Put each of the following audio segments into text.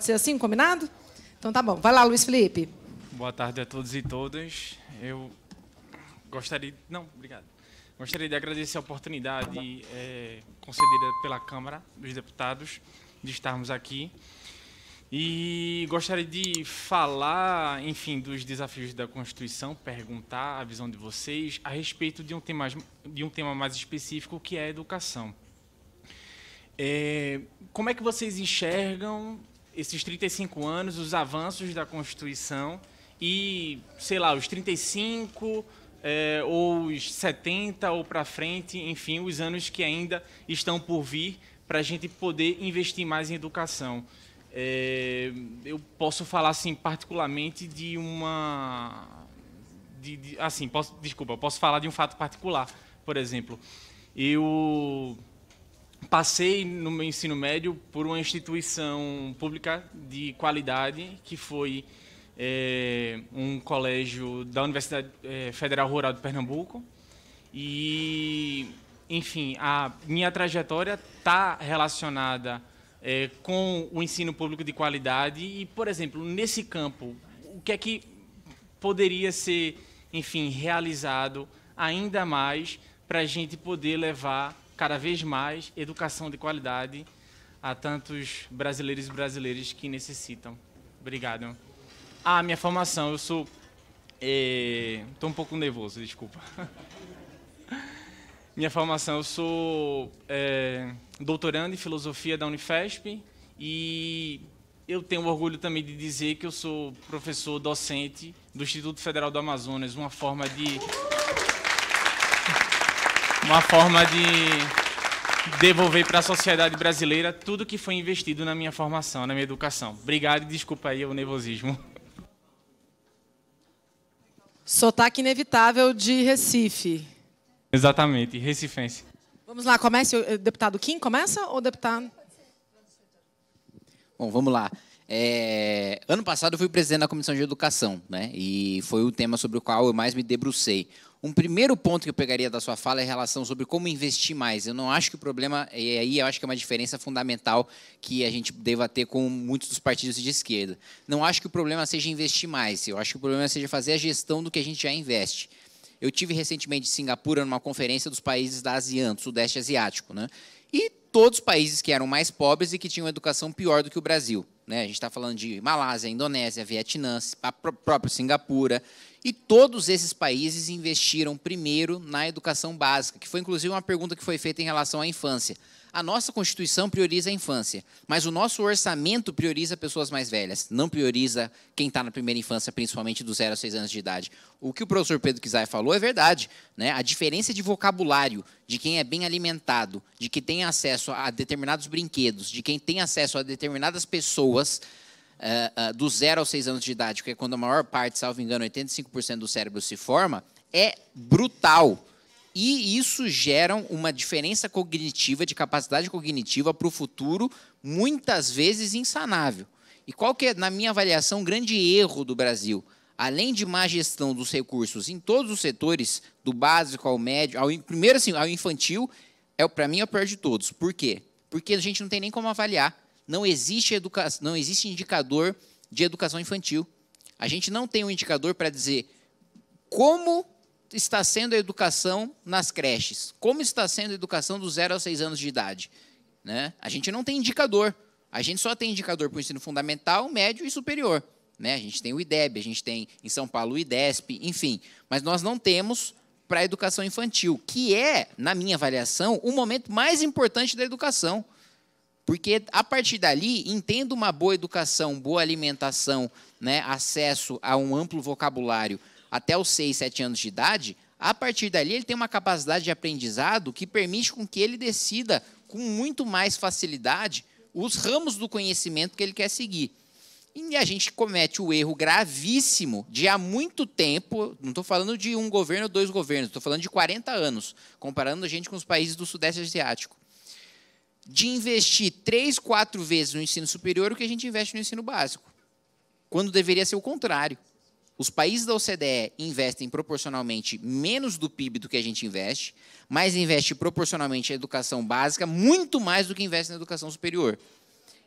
Pode ser assim, combinado? Então tá bom. Vai lá, Luiz Felipe. Boa tarde a todos e todas. Eu gostaria. Não, obrigado. Gostaria de agradecer a oportunidade é, concedida pela Câmara dos Deputados de estarmos aqui. E gostaria de falar, enfim, dos desafios da Constituição, perguntar a visão de vocês a respeito de um tema, de um tema mais específico, que é a educação. É, como é que vocês enxergam esses 35 anos, os avanços da Constituição e, sei lá, os 35 é, eh, ou os 70 ou para frente, enfim, os anos que ainda estão por vir para a gente poder investir mais em educação. É, eu posso falar assim particularmente de uma, de, de, assim, posso, desculpa, posso falar de um fato particular, por exemplo. Eu passei no meu ensino médio por uma instituição pública de qualidade, que foi é, um colégio da Universidade eh, Federal Rural de Pernambuco. E, enfim, a minha trajetória está relacionada é, com o ensino público de qualidade. E, por exemplo, nesse campo, o que é que poderia ser, enfim, realizado ainda mais para a gente poder levar cada vez mais educação de qualidade a tantos brasileiros e brasileiras que necessitam. Obrigado. Ah, minha formação, eu sou. Estou é, um pouco nervoso, desculpa. minha formação, eu sou é, doutorando em filosofia da Unifesp e eu tenho orgulho também de dizer que eu sou professor docente do Instituto Federal do Amazonas, uma forma de uma forma de devolver para a sociedade brasileira tudo que foi investido na minha formação, na minha educação. Obrigado e desculpa aí o nervosismo. Sotaque inevitável de Recife. Exatamente, recifense. Vamos lá, comece. O eh, deputado Kim começa ou deputado? Bom, vamos lá. É, ano passado eu fui presidente da Comissão de Educação, né? E foi o tema sobre o qual eu mais me debrucei. Um primeiro ponto que eu pegaria da sua fala é em relação sobre como investir mais. Eu não acho que o problema, e aí eu acho que é uma diferença fundamental que a gente deva ter com muitos dos partidos de esquerda. Não acho que o problema seja investir mais, eu acho que o problema seja fazer a gestão do que a gente já investe. Eu tive recentemente em Singapura numa conferência dos países da ASEAN, do Sudeste Asiático, né? E todos os países que eram mais pobres e que tinham educação pior do que o Brasil. Né? A gente está falando de Malásia, Indonésia, Vietnã, a própria Singapura. E todos esses países investiram primeiro na educação básica, que foi inclusive uma pergunta que foi feita em relação à infância a nossa Constituição prioriza a infância, mas o nosso orçamento prioriza pessoas mais velhas, não prioriza quem está na primeira infância, principalmente dos 0 a 6 anos de idade. O que o professor Pedro Kizai falou é verdade. Né? A diferença de vocabulário de quem é bem alimentado, de que tem acesso a determinados brinquedos, de quem tem acesso a determinadas pessoas, uh, eh, uh, eh, dos 0 aos 6 anos de idade, que é quando a maior parte, salvo engano, 85% do cérebro se forma, é brutal e isso gera uma diferença cognitiva, de capacidade cognitiva para o futuro, muitas vezes insanável. E qual que é, na minha avaliação, o grande erro do Brasil? Além de má gestão dos recursos em todos os setores, do básico ao médio, ao, primeiro assim, ao infantil, é para mim é o pior de todos. Por quê? Porque a gente não tem nem como avaliar. Não existe educa... não existe indicador de educação infantil. A gente não tem um indicador para dizer como está sendo a educação nas creches? Como está sendo a educação dos zero aos seis anos de idade? Né? A gente não tem indicador. A gente só tem indicador para o ensino fundamental, médio e superior. Né? A gente tem o IDEB, a gente tem em São Paulo o IDESP, enfim. Mas nós não temos para a educação infantil, que é, na minha avaliação, o momento mais importante da educação. Porque a partir dali, entendo uma boa educação, boa alimentação, né, acesso a um amplo vocabulário, até os 6, 7 anos de idade, a partir dali ele tem uma capacidade de aprendizado que permite com que ele decida com muito mais facilidade os ramos do conhecimento que ele quer seguir. E a gente comete o erro gravíssimo de há muito tempo, não estou falando de um governo ou dois governos, estou falando de 40 anos, comparando a gente com os países do Sudeste Asiático, de investir três, quatro vezes no ensino superior o que a gente investe no ensino básico, quando deveria ser o contrário. Os países da OCDE investem proporcionalmente menos do PIB do que a gente investe, mas investe proporcionalmente em educação básica muito mais do que investe na educação superior.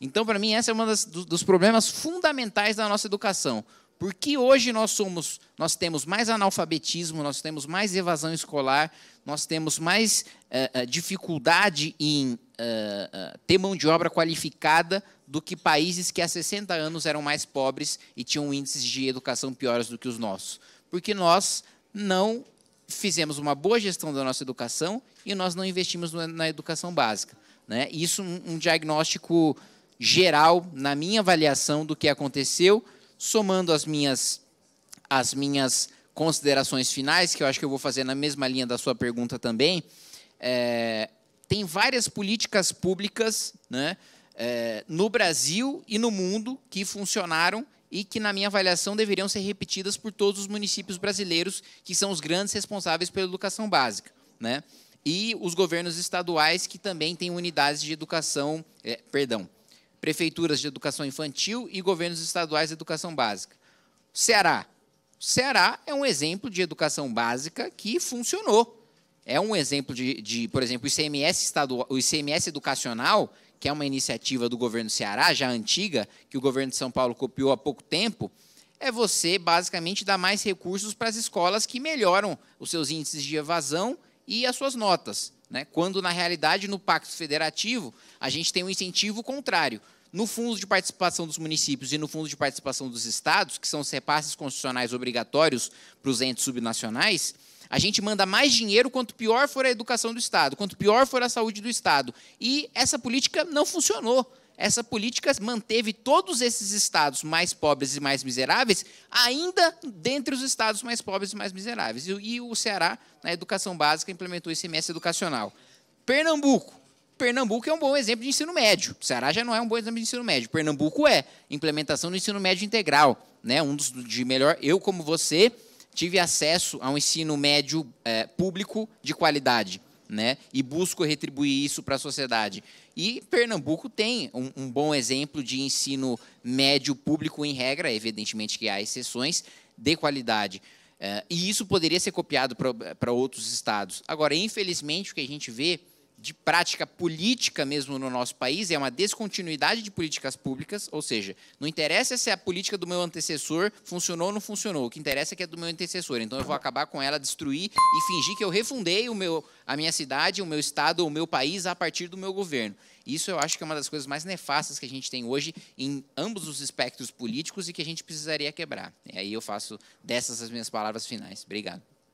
Então, para mim, essa é um das dos problemas fundamentais da nossa educação. Porque hoje nós somos, nós temos mais analfabetismo, nós temos mais evasão escolar, nós temos mais uh, dificuldade em uh, uh, ter mão de obra qualificada, do que países que há 60 anos eram mais pobres e tinham índices de educação piores do que os nossos. Porque nós não fizemos uma boa gestão da nossa educação e nós não investimos na educação básica. Né? Isso um diagnóstico geral na minha avaliação do que aconteceu, somando as minhas as minhas considerações finais, que eu acho que eu vou fazer na mesma linha da sua pergunta também. É, tem várias políticas públicas, né? é, no Brasil e no mundo que funcionaram e que, na minha avaliação, deveriam ser repetidas por todos os municípios brasileiros, que são os grandes responsáveis pela educação básica. Né? E os governos estaduais, que também têm unidades de educação, é, perdão, prefeituras de educação infantil e governos estaduais de educação básica. Ceará. Ceará é um exemplo de educação básica que funcionou. É um exemplo de, de por exemplo, o ICMS, estadual, o ICMS educacional, que é uma iniciativa do governo Ceará, já antiga, que o governo de São Paulo copiou há pouco tempo, é você basicamente dar mais recursos para as escolas que melhoram os seus índices de evasão e as suas notas. Né? Quando, na realidade, no Pacto Federativo, a gente tem um incentivo contrário. No fundo de participação dos municípios e no fundo de participação dos estados, que são os repasses constitucionais obrigatórios para os entes subnacionais, a gente manda mais dinheiro quanto pior for a educação do Estado, quanto pior for a saúde do Estado. E essa política não funcionou. Essa política manteve todos esses estados mais pobres e mais miseráveis, ainda dentre os estados mais pobres e mais miseráveis. E o Ceará, na educação básica, implementou esse mês educacional. Pernambuco, Pernambuco é um bom exemplo de ensino médio. O Ceará já não é um bom exemplo de ensino médio. Pernambuco é implementação do ensino médio integral, né? Um dos de melhor. Eu como você tive acesso a um ensino médio é, público de qualidade. Né? E busco retribuir isso para a sociedade. E Pernambuco tem um, um, bom exemplo de ensino médio público em regra, evidentemente que há exceções, de qualidade. É, e isso poderia ser copiado para outros estados. Agora, infelizmente, o que a gente vê de prática política mesmo no nosso país é uma descontinuidade de políticas públicas, ou seja, não interessa se a política do meu antecessor funcionou ou não funcionou, o que interessa é que é do meu antecessor, então eu vou acabar com ela, destruir e fingir que eu refundei o meu, a minha cidade, o meu estado, o meu país a partir do meu governo. Isso eu acho que é uma das coisas mais nefastas que a gente tem hoje em ambos os espectros políticos e que a gente precisaria quebrar. E aí eu faço dessas as minhas palavras finais. Obrigado.